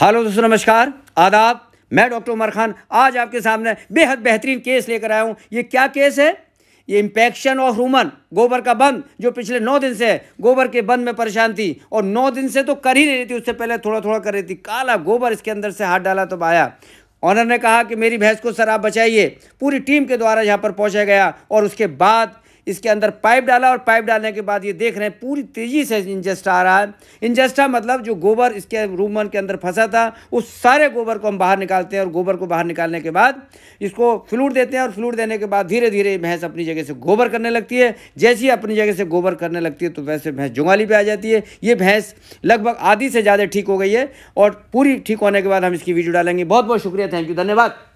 hello दोस्तों नमस्कार आदाब मैं डॉक्टर उमर खान आज आपके सामने बेहद बेहतरीन केस लेकर आया हूँ ये क्या केस है ये इंपेक्शन ऑफ रूमन गोबर का बंद जो पिछले नौ दिन से गोबर के बंद में परेशान थी और नौ दिन से तो कर ही नहीं रही थी उससे पहले थोड़ा थोड़ा कर रही थी काला गोबर इसके अंदर से हाथ डाला तो आया ऑनर ने कहा कि मेरी भैंस को सर आप बचाइए पूरी टीम के द्वारा यहाँ पर पहुँचा गया और उसके बाद इसके अंदर पाइप डाला और पाइप डालने के बाद ये देख रहे हैं पूरी तेज़ी से इंजेस्ट आ रहा है इंजेस्टा मतलब जो गोबर इसके रूमन के अंदर फंसा था उस सारे गोबर को हम बाहर निकालते हैं और गोबर को बाहर निकालने के बाद इसको फ्लूड देते हैं और फ्लूड देने के बाद धीरे धीरे भैंस अपनी जगह से गोबर करने लगती है जैसे ही अपनी जगह से गोबर करने लगती है तो वैसे भैंस जुंगाली पर आ जाती है ये भैंस लगभग आधी से ज़्यादा ठीक हो गई है और पूरी ठीक होने के बाद हम इसकी वीडियो डालेंगे बहुत बहुत शुक्रिया थैंक यू धन्यवाद